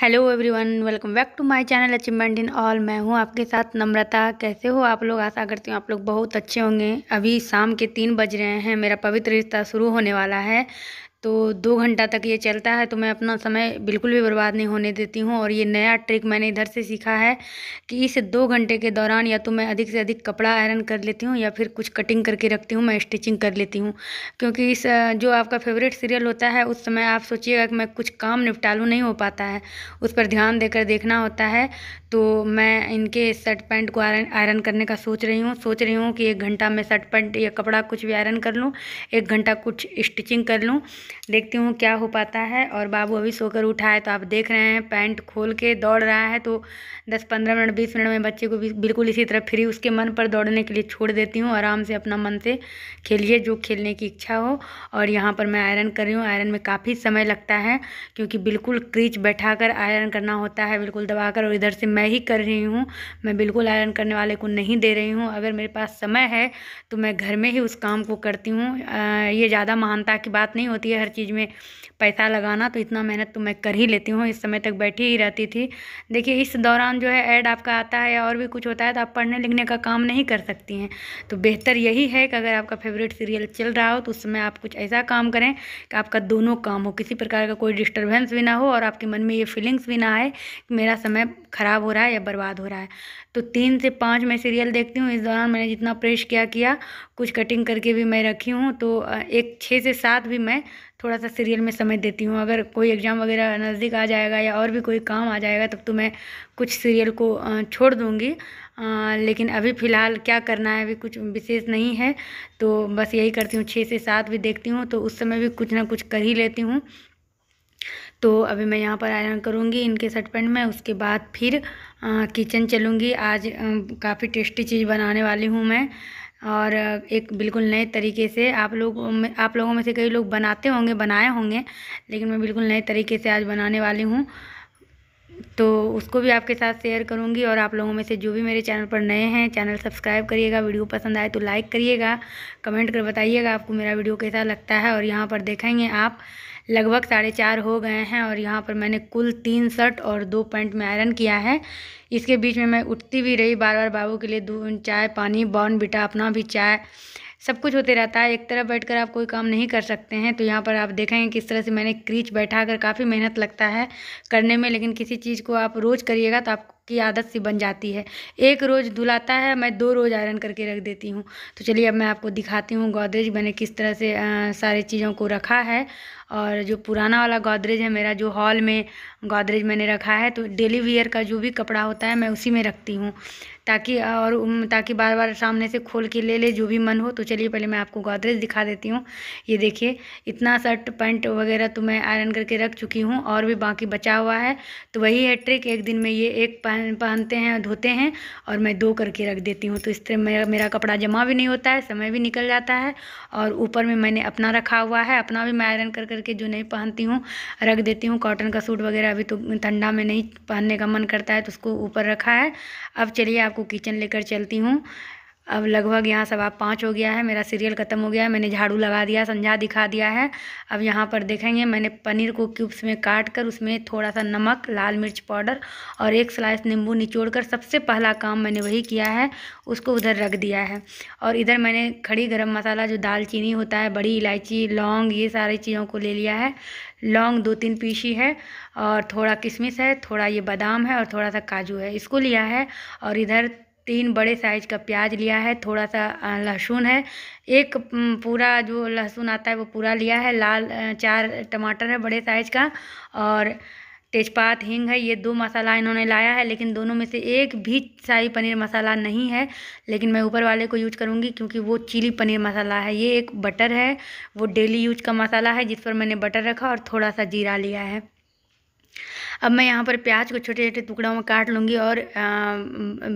hello everyone welcome back to my channel achievement in all मैं हूं आपके साथ नम्रता कैसे हो आप लोग आशा करती हूं आप लोग बहुत अच्छे होंगे अभी शाम के तीन बज रहे हैं मेरा पवित्र रिश्ता शुरू होने वाला है तो दो घंटा तक ये चलता है तो मैं अपना समय बिल्कुल भी बर्बाद नहीं होने देती हूँ और ये नया ट्रिक मैंने इधर से सीखा है कि इस दो घंटे के दौरान या तो मैं अधिक से अधिक कपड़ा आयरन कर लेती हूँ या फिर कुछ कटिंग करके रखती हूँ मैं स्टिचिंग कर लेती हूँ क्योंकि इस जो आपका फेवरेट सीरियल होता है उस समय आप सोचिएगा कि मैं कुछ काम निपटालू नहीं हो पाता है उस पर ध्यान देकर देखना होता है तो मैं इनके शर्ट पैंट को आयरन आयरन करने का सोच रही हूँ सोच रही हूँ कि एक घंटा मैं शर्ट पैंट या कपड़ा कुछ भी आयरन कर लूँ एक घंटा कुछ स्टिचिंग कर लूँ देखती हूँ क्या हो पाता है और बाबू अभी सोकर उठा है तो आप देख रहे हैं पैंट खोल के दौड़ रहा है तो दस पंद्रह मिनट बीस मिनट में बच्चे को बिल्कुल इसी तरह फ्री उसके मन पर दौड़ने के लिए छोड़ देती हूँ आराम से अपना मन से खेलिए जो खेलने की इच्छा हो और यहाँ पर मैं आयरन कर रही हूँ आयरन में काफ़ी समय लगता है क्योंकि बिल्कुल क्रीच बैठा कर आयरन करना होता है बिल्कुल दबा कर और इधर से मैं ही कर रही हूँ मैं बिल्कुल आयरन करने वाले को नहीं दे रही हूँ अगर मेरे पास समय है तो मैं घर में ही उस काम को करती हूँ ये ज़्यादा महानता की बात नहीं होती है है हर चीज़ में पैसा लगाना तो इतना मेहनत तो मैं कर ही लेती हूँ इस समय तक बैठी ही रहती थी देखिए इस दौरान जो है ऐड आपका आता है या और भी कुछ होता है तो आप पढ़ने लिखने का काम नहीं कर सकती हैं तो बेहतर यही है कि अगर आपका फेवरेट सीरियल चल रहा हो तो उस समय आप कुछ ऐसा काम करें कि आपका दोनों काम हो किसी प्रकार का कोई डिस्टर्बेंस भी ना हो और आपके मन में ये फीलिंग्स भी ना आए कि मेरा समय ख़राब हो रहा है या बर्बाद हो रहा है तो तीन से पाँच मैं सीरियल देखती हूँ इस दौरान मैंने जितना प्रेस किया किया कुछ कटिंग करके भी मैं रखी हूँ तो एक छः से सात भी मैं थोड़ा सा सीरियल में समय देती हूँ अगर कोई एग्ज़ाम वगैरह नज़दीक आ जाएगा या और भी कोई काम आ जाएगा तब तो मैं कुछ सीरियल को छोड़ दूँगी लेकिन अभी फ़िलहाल क्या करना है अभी कुछ विशेष नहीं है तो बस यही करती हूँ छः से सात भी देखती हूँ तो उस समय भी कुछ ना कुछ कर ही लेती हूँ तो अभी मैं यहाँ पर आयरन करूँगी इनके शर्ट पेंट में उसके बाद फिर किचन चलूँगी आज काफ़ी टेस्टी चीज़ बनाने वाली हूँ मैं और एक बिल्कुल नए तरीके से आप लोग आप लोगों में से कई लोग बनाते होंगे बनाए होंगे लेकिन मैं बिल्कुल नए तरीके से आज बनाने वाली हूँ तो उसको भी आपके साथ शेयर करूँगी और आप लोगों में से जो भी मेरे चैनल पर नए हैं चैनल सब्सक्राइब करिएगा वीडियो पसंद आए तो लाइक करिएगा कमेंट कर बताइएगा आपको मेरा वीडियो कैसा लगता है और यहाँ पर देखेंगे आप लगभग साढ़े चार हो गए हैं और यहाँ पर मैंने कुल तीन शर्ट और दो पैंट में आयरन किया है इसके बीच में मैं उठती भी रही बार बार बाबू के लिए दूध चाय पानी बॉन बिटा अपना भी चाय सब कुछ होते रहता है एक तरफ बैठकर आप कोई काम नहीं कर सकते हैं तो यहाँ पर आप देखेंगे किस तरह से मैंने क्रीच बैठा कर काफ़ी मेहनत लगता है करने में लेकिन किसी चीज़ को आप रोज़ करिएगा तो आपकी आदत सी बन जाती है एक रोज़ धुलाता है मैं दो रोज़ आयरन करके रख देती हूँ तो चलिए अब मैं आपको दिखाती हूँ गोदरेज मैंने किस तरह से आ, सारी चीज़ों को रखा है और जो पुराना वाला गोदरेज है मेरा जो हॉल में गोदरेज मैंने रखा है तो डेली वियर का जो भी कपड़ा होता है मैं उसी में रखती हूँ ताकि और ताकि बार बार सामने से खोल के ले ले जो भी मन हो तो चलिए पहले मैं आपको गोदरेज दिखा देती हूँ ये देखिए इतना शर्ट पैंट वगैरह तो मैं आयरन करके रख चुकी हूँ और भी बाकी बचा हुआ है तो वही है ट्रिक एक दिन में ये एक पहन पहनते हैं धोते हैं और मैं दो करके रख देती हूँ तो इस तरह मेरा मेरा कपड़ा जमा भी नहीं होता है समय भी निकल जाता है और ऊपर में मैंने अपना रखा हुआ है अपना भी मैं आयरन करके करके जो नहीं पहनती हूँ रख देती हूँ कॉटन का सूट वगैरह अभी तो ठंडा में नहीं पहनने का मन करता है तो उसको ऊपर रखा है अब चलिए आपको किचन लेकर चलती हूँ अब लगभग यहाँ सवा पाँच हो गया है मेरा सीरियल ख़त्म हो गया है मैंने झाड़ू लगा दिया संझा दिखा दिया है अब यहाँ पर देखेंगे मैंने पनीर को क्यूब्स में काट कर उसमें थोड़ा सा नमक लाल मिर्च पाउडर और एक स्लाइस नींबू निचोड़ कर सबसे पहला काम मैंने वही किया है उसको उधर रख दिया है और इधर मैंने खड़ी गर्म मसाला जो दालचीनी होता है बड़ी इलायची लौंग ये सारी चीज़ों को ले लिया है लौंग दो तीन पीसी है और थोड़ा किशमिश है थोड़ा ये बादाम है और थोड़ा सा काजू है इसको लिया है और इधर तीन बड़े साइज़ का प्याज लिया है थोड़ा सा लहसुन है एक पूरा जो लहसुन आता है वो पूरा लिया है लाल चार टमाटर है बड़े साइज़ का और तेज़पात हींग है ये दो मसाला इन्होंने लाया है लेकिन दोनों में से एक भी शाही पनीर मसाला नहीं है लेकिन मैं ऊपर वाले को यूज़ करूँगी क्योंकि वो चिली पनीर मसाला है ये एक बटर है वो डेली यूज का मसाला है जिस पर मैंने बटर रखा और थोड़ा सा जीरा लिया है अब मैं यहाँ पर प्याज को छोटे छोटे टुकड़ों में काट लूँगी और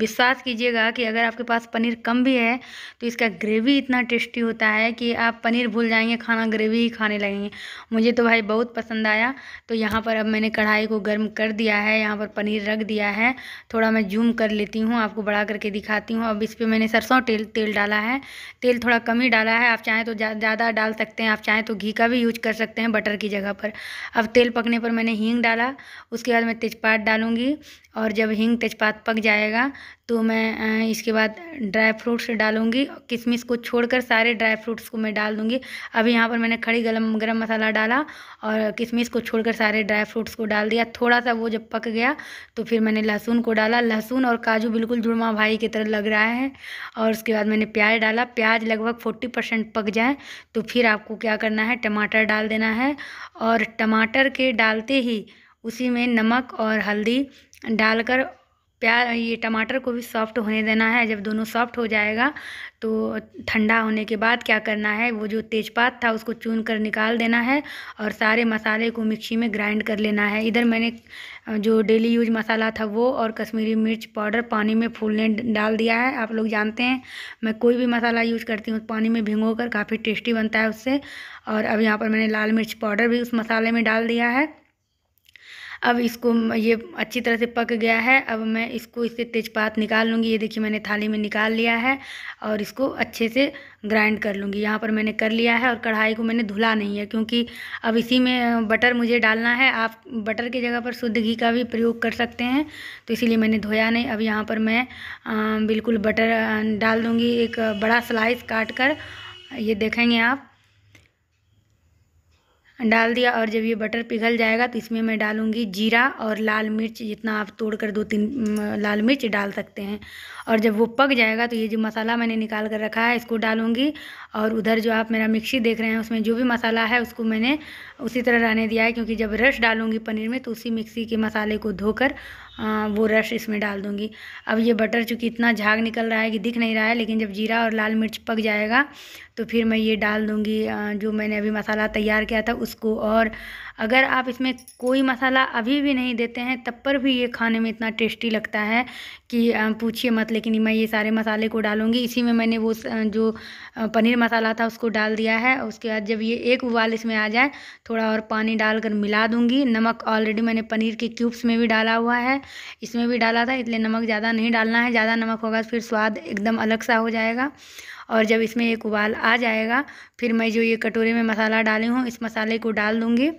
विश्वास कीजिएगा कि अगर आपके पास पनीर कम भी है तो इसका ग्रेवी इतना टेस्टी होता है कि आप पनीर भूल जाएंगे खाना ग्रेवी ही खाने लगेंगे मुझे तो भाई बहुत पसंद आया तो यहाँ पर अब मैंने कढ़ाई को गर्म कर दिया है यहाँ पर पनीर रख दिया है थोड़ा मैं जूम कर लेती हूँ आपको बढ़ा करके दिखाती हूँ अब इस पर मैंने सरसों तेल तेल डाला है तेल थोड़ा कम ही डाला है आप चाहें तो ज़्यादा डाल सकते हैं आप चाहें तो घी का भी यूज कर सकते हैं बटर की जगह पर अब तेल पकने पर मैंने हींग डाला उसके बाद मैं तेजपात डालूँगी और जब हिंग तेजपात पक जाएगा तो मैं इसके बाद ड्राई फ्रूट्स डालूँगी किशमिश को छोड़कर सारे ड्राई फ्रूट्स को मैं डाल दूँगी अभी यहाँ पर मैंने खड़ी गलम गरम मसाला डाला और किशमिश को छोड़कर सारे ड्राई फ्रूट्स को डाल दिया थोड़ा सा वो जब पक गया तो फिर मैंने लहसुन को डाला लहसुन और काजू बिल्कुल जुड़मा भाई की तरह लग रहा है और उसके बाद मैंने प्याज डाला प्याज लगभग फोर्टी परसेंट पक जाए तो फिर आपको क्या करना है टमाटर डाल देना है और टमाटर के डालते ही उसी में नमक और हल्दी डालकर प्या ये टमाटर को भी सॉफ्ट होने देना है जब दोनों सॉफ्ट हो जाएगा तो ठंडा होने के बाद क्या करना है वो जो तेज़पात था उसको चुन कर निकाल देना है और सारे मसाले को मिक्सी में ग्राइंड कर लेना है इधर मैंने जो डेली यूज मसाला था वो और कश्मीरी मिर्च पाउडर पानी में फूलने डाल दिया है आप लोग जानते हैं मैं कोई भी मसाला यूज करती हूँ पानी में भिंगो कर काफ़ी टेस्टी बनता है उससे और अब यहाँ पर मैंने लाल मिर्च पाउडर भी उस मसाले में डाल दिया है अब इसको ये अच्छी तरह से पक गया है अब मैं इसको इससे तेज़पात निकाल लूँगी ये देखिए मैंने थाली में निकाल लिया है और इसको अच्छे से ग्राइंड कर लूँगी यहाँ पर मैंने कर लिया है और कढ़ाई को मैंने धुला नहीं है क्योंकि अब इसी में बटर मुझे डालना है आप बटर की जगह पर शुद्ध घी का भी प्रयोग कर सकते हैं तो इसीलिए मैंने धोया नहीं अब यहाँ पर मैं बिल्कुल बटर डाल दूँगी एक बड़ा स्लाइस काट कर ये देखेंगे आप डाल दिया और जब ये बटर पिघल जाएगा तो इसमें मैं डालूँगी जीरा और लाल मिर्च जितना आप तोड़ कर दो तीन लाल मिर्च डाल सकते हैं और जब वो पक जाएगा तो ये जो मसाला मैंने निकाल कर रखा है इसको डालूँगी और उधर जो आप मेरा मिक्सी देख रहे हैं उसमें जो भी मसाला है उसको मैंने उसी तरह रहने दिया है क्योंकि जब रस डालूँगी पनीर में तो उसी मिक्सी के मसाले को धोकर आ, हाँ, वो रश इसमें डाल दूंगी अब ये बटर चूँकि इतना झाग निकल रहा है कि दिख नहीं रहा है लेकिन जब जीरा और लाल मिर्च पक जाएगा तो फिर मैं ये डाल दूँगी जो मैंने अभी मसाला तैयार किया था उसको और अगर आप इसमें कोई मसाला अभी भी नहीं देते हैं तब पर भी ये खाने में इतना टेस्टी लगता है कि पूछिए मत लेकिन मैं ये सारे मसाले को डालूंगी इसी में मैंने वो जो पनीर मसाला था उसको डाल दिया है उसके बाद जब ये एक उबाल इसमें आ जाए थोड़ा और पानी डालकर मिला दूँगी नमक ऑलरेडी मैंने पनीर के क्यूब्स में भी डाला हुआ है इसमें भी डाला था इसलिए नमक ज़्यादा नहीं डालना है ज़्यादा नमक होगा तो फिर स्वाद एकदम अलग सा हो जाएगा और जब इसमें एक उबाल आ जाएगा फिर मैं जो ये कटोरे में मसाला डाली हूँ इस मसाले को डाल दूँगी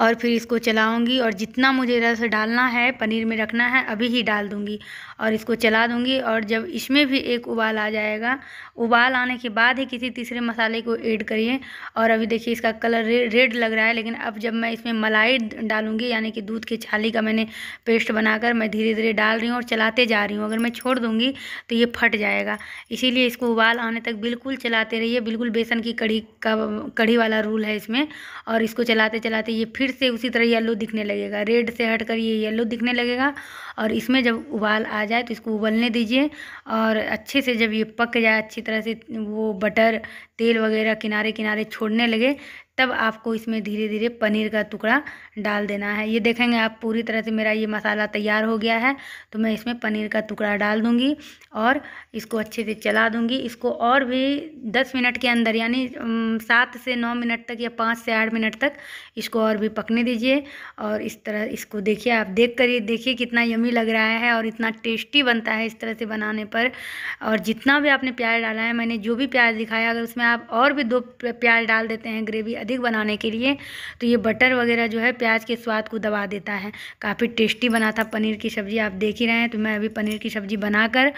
और फिर इसको चलाऊंगी और जितना मुझे रस डालना है पनीर में रखना है अभी ही डाल दूंगी और इसको चला दूंगी और जब इसमें भी एक उबाल आ जाएगा उबाल आने के बाद ही किसी तीसरे मसाले को ऐड करिए और अभी देखिए इसका कलर रे, रेड लग रहा है लेकिन अब जब मैं इसमें मलाई डालूंगी यानी कि दूध के छाली का मैंने पेस्ट बनाकर मैं धीरे धीरे डाल रही हूँ और चलाते जा रही हूँ अगर मैं छोड़ दूँगी तो ये फट जाएगा इसीलिए इसको उबाल आने तक बिल्कुल चलाते रहिए बिल्कुल बेसन की कड़ी का कड़ी वाला रूल है इसमें और इसको चलाते चलाते ये फिर से उसी तरह येलो दिखने लगेगा रेड से हटकर ये येलो दिखने लगेगा और इसमें जब उबाल आ जाए तो इसको उबलने दीजिए और अच्छे से जब ये पक जाए अच्छी तरह से वो बटर तेल वगैरह किनारे किनारे छोड़ने लगे तब आपको इसमें धीरे धीरे पनीर का टुकड़ा डाल देना है ये देखेंगे आप पूरी तरह से मेरा ये मसाला तैयार हो गया है तो मैं इसमें पनीर का टुकड़ा डाल दूँगी और इसको अच्छे से चला दूंगी इसको और भी दस मिनट के अंदर यानी सात से नौ मिनट तक या पाँच से आठ मिनट तक इसको और भी पकने दीजिए और इस तरह इसको देखिए आप देख कर देखिए कितना यमी लग रहा है और इतना टेस्टी बनता है इस तरह से बनाने पर और जितना भी आपने प्याज डाला है मैंने जो भी प्याज दिखाया अगर उसमें आप और भी दो प्याज डाल देते हैं ग्रेवी अधिक बनाने के लिए तो ये बटर वगैरह जो है प्याज के स्वाद को दबा देता है काफ़ी टेस्टी बना था पनीर की सब्ज़ी आप देख ही रहे हैं तो मैं अभी पनीर की सब्ज़ी बनाकर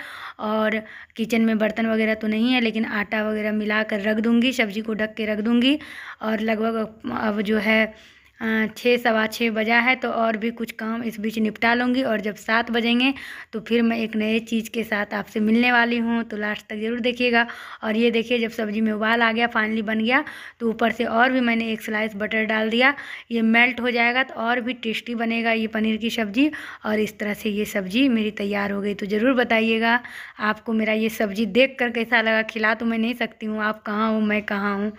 और किचन में बर्तन वगैरह तो नहीं है लेकिन आटा वगैरह मिला कर रख दूँगी सब्ज़ी को ढक के रख दूँगी और लगभग अब जो है छः सवा छः बजा है तो और भी कुछ काम इस बीच निपटा लूँगी और जब सात बजेंगे तो फिर मैं एक नए चीज़ के साथ आपसे मिलने वाली हूँ तो लास्ट तक ज़रूर देखिएगा और ये देखिए जब सब्ज़ी में उबाल आ गया फाइनली बन गया तो ऊपर से और भी मैंने एक स्लाइस बटर डाल दिया ये मेल्ट हो जाएगा तो और भी टेस्टी बनेगा ये पनीर की सब्ज़ी और इस तरह से ये सब्ज़ी मेरी तैयार हो गई तो ज़रूर बताइएगा आपको मेरा ये सब्ज़ी देख कर कैसा लगा खिला तो मैं नहीं सकती हूँ आप कहाँ हो मैं कहाँ हूँ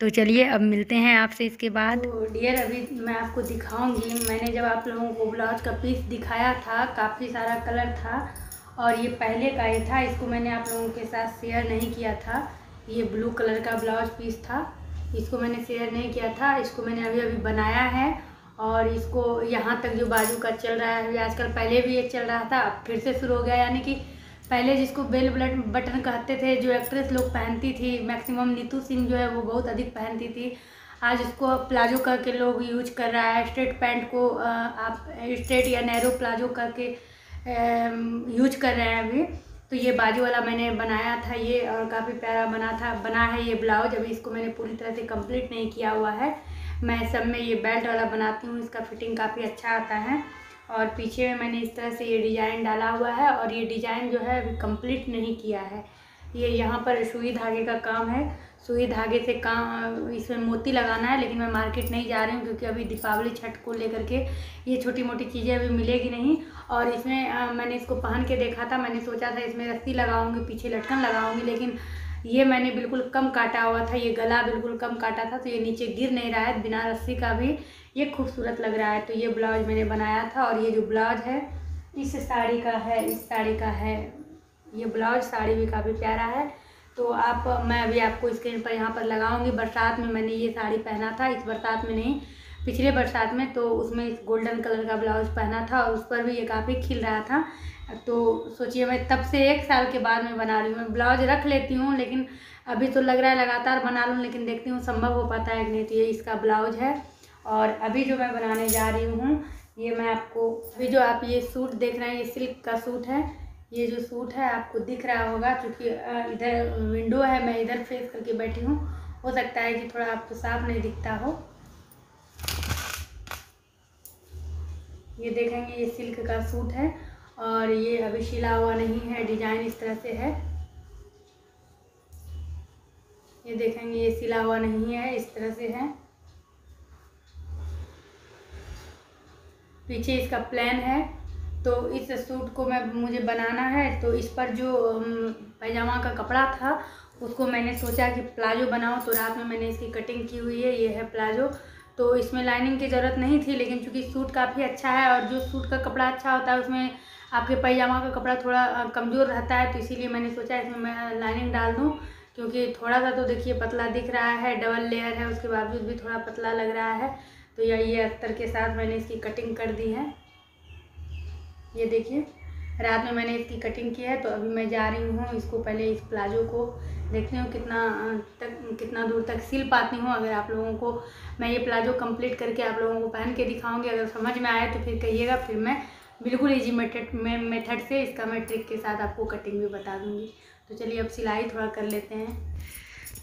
तो चलिए अब मिलते हैं आपसे इसके बाद तो डियर अभी मैं आपको दिखाऊंगी मैंने जब आप लोगों को ब्लाउज का पीस दिखाया था काफ़ी सारा कलर था और ये पहले का ही था इसको मैंने आप लोगों के साथ शेयर नहीं किया था ये ब्लू कलर का ब्लाउज पीस था इसको मैंने शेयर नहीं किया था इसको मैंने अभी अभी बनाया है और इसको यहाँ तक जो बाजू का चल रहा है अभी आजकल पहले भी ये चल रहा था अब फिर से शुरू हो गया यानी कि पहले जिसको बेल ब्लट बटन कहते थे जो एक्ट्रेस लोग पहनती थी मैक्सिमम नीतू सिंह जो है वो बहुत अधिक पहनती थी आज उसको प्लाजो करके के लोग यूज कर रहा है स्ट्रेट पैंट को आप स्ट्रेट या नैरो प्लाजो करके के यूज कर रहे हैं अभी तो ये बाजू वाला मैंने बनाया था ये और काफ़ी प्यारा बना था बना है ये ब्लाउज अभी इसको मैंने पूरी तरह से कंप्लीट नहीं किया हुआ है मैं सब में ये बेल्ट वाला बनाती हूँ इसका फिटिंग काफ़ी अच्छा आता है और पीछे में मैंने इस तरह से ये डिज़ाइन डाला हुआ है और ये डिज़ाइन जो है अभी कंप्लीट नहीं किया है ये यहाँ पर सुई धागे का काम है सुई धागे से काम इसमें मोती लगाना है लेकिन मैं मार्केट नहीं जा रही हूँ क्योंकि अभी दीपावली छठ को लेकर के ये छोटी मोटी चीज़ें अभी मिलेगी नहीं और इसमें आ, मैंने इसको पहन के देखा था मैंने सोचा था इसमें रस्सी लगाऊंगी पीछे लटकन लगाऊंगी लेकिन ये मैंने बिल्कुल कम काटा हुआ था ये गला बिल्कुल कम काटा था तो ये नीचे गिर नहीं रहा है बिना रस्सी का भी ये खूबसूरत लग रहा है तो ये ब्लाउज मैंने बनाया था और ये जो ब्लाउज है इस साड़ी का है इस साड़ी का है ये ब्लाउज साड़ी भी काफ़ी प्यारा है तो आप मैं अभी आपको स्क्रीन पर यहाँ पर लगाऊंगी बरसात में मैंने ये साड़ी पहना था इस बरसात में नहीं पिछले बरसात में तो उसमें गोल्डन कलर का ब्लाउज पहना था और उस पर भी ये काफ़ी खिल रहा था तो सोचिए मैं तब से एक साल के बाद में बना रही हूँ मैं ब्लाउज रख लेती हूँ लेकिन अभी तो लग रहा है लगातार बना लूँ लेकिन देखती हूँ संभव हो पाता है कि नहीं तो ये इसका ब्लाउज है और अभी जो मैं बनाने जा रही हूँ ये मैं आपको अभी जो आप ये सूट देख रहे हैं ये सिल्क का सूट है ये जो सूट है आपको दिख रहा होगा क्योंकि इधर विंडो है मैं इधर फेस करके बैठी हूँ हो सकता है कि थोड़ा आपको साफ नहीं दिखता हो ये देखेंगे ये सिल्क का सूट है और ये अभी सिला हुआ नहीं है डिजाइन इस तरह से है ये देखेंगे ये सिला हुआ नहीं है इस तरह से है पीछे इसका प्लान है तो इस सूट को मैं मुझे बनाना है तो इस पर जो पैजामा का कपड़ा था उसको मैंने सोचा कि प्लाजो बनाओ तो रात में मैंने इसकी कटिंग की हुई है ये है प्लाजो तो इसमें लाइनिंग की ज़रूरत नहीं थी लेकिन चूँकि सूट काफ़ी अच्छा है और जो सूट का कपड़ा अच्छा होता है उसमें आपके पैजामा का कपड़ा थोड़ा कमज़ोर रहता है तो इसीलिए मैंने सोचा इसमें मैं लाइनिंग डाल दूँ क्योंकि थोड़ा सा तो देखिए पतला दिख रहा है डबल लेयर है उसके बावजूद भी थोड़ा पतला लग रहा है तो या ये अस्तर के साथ मैंने इसकी कटिंग कर दी है ये देखिए रात में मैंने इसकी कटिंग की है तो अभी मैं जा रही हूँ इसको पहले इस प्लाजो को देखती हूँ कितना तक कितना दूर तक सिल पाती हूँ अगर आप लोगों को मैं ये प्लाजो कंप्लीट करके आप लोगों को पहन के दिखाऊंगी अगर समझ में आए तो फिर कहिएगा फिर मैं बिल्कुल इजी मेथड में मेथड से इसका मैं ट्रिक के साथ आपको कटिंग भी बता दूँगी तो चलिए अब सिलाई थोड़ा कर लेते हैं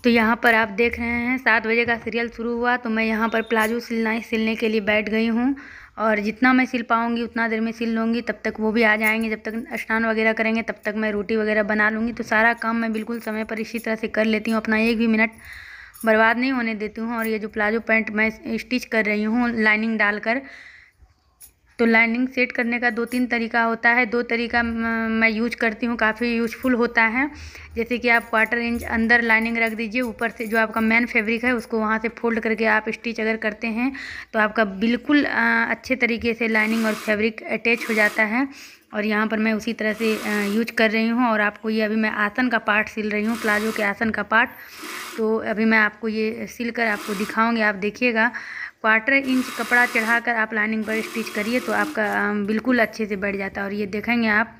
तो यहाँ पर आप देख रहे हैं सात बजे का सीरियल शुरू हुआ तो मैं यहाँ पर प्लाजो सिलना सिलने के लिए बैठ गई हूँ और जितना मैं सिल पाऊँगी उतना देर में सिल लूँगी तब तक वो भी आ जाएंगे जब तक स्नान वगैरह करेंगे तब तक मैं रोटी वगैरह बना लूँगी तो सारा काम मैं बिल्कुल समय पर इसी तरह से कर लेती हूँ अपना एक भी मिनट बर्बाद नहीं होने देती हूँ और ये जो प्लाजो पैंट मैं स्टिच कर रही हूँ लाइनिंग डालकर तो लाइनिंग सेट करने का दो तीन तरीका होता है दो तरीका मैं यूज करती हूँ काफ़ी यूजफुल होता है जैसे कि आप क्वार्टर इंच अंदर लाइनिंग रख दीजिए ऊपर से जो आपका मेन फैब्रिक है उसको वहाँ से फोल्ड करके आप स्टिच अगर करते हैं तो आपका बिल्कुल अच्छे तरीके से लाइनिंग और फैब्रिक अटैच हो जाता है और यहाँ पर मैं उसी तरह से यूज कर रही हूँ और आपको ये अभी मैं आसन का पार्ट सिल रही हूँ प्लाजो के आसन का पार्ट तो अभी मैं आपको ये सिल कर आपको दिखाऊँगी आप देखिएगा क्वार्टर इंच कपड़ा चढ़ाकर आप लाइनिंग पर स्टिच करिए तो आपका बिल्कुल अच्छे से बैठ जाता है और ये देखेंगे आप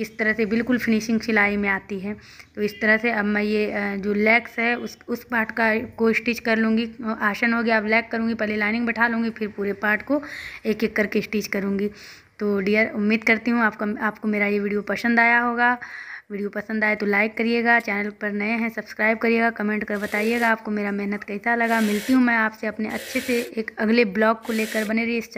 इस तरह से बिल्कुल फिनिशिंग सिलाई में आती है तो इस तरह से अब मैं ये जो लेग्स है उस उस पार्ट का को स्टिच कर लूँगी आसन हो गया अब लेग करूँगी पहले लाइनिंग बैठा लूँगी फिर पूरे पार्ट को एक एक करके स्टिच करूँगी तो डियर उम्मीद करती हूँ आपका आपको मेरा ये वीडियो पसंद आया होगा वीडियो पसंद आए तो लाइक करिएगा चैनल पर नए हैं सब्सक्राइब करिएगा कमेंट कर बताइएगा आपको मेरा मेहनत कैसा लगा मिलती हूँ मैं आपसे अपने अच्छे से एक अगले ब्लॉग को लेकर बने रही इस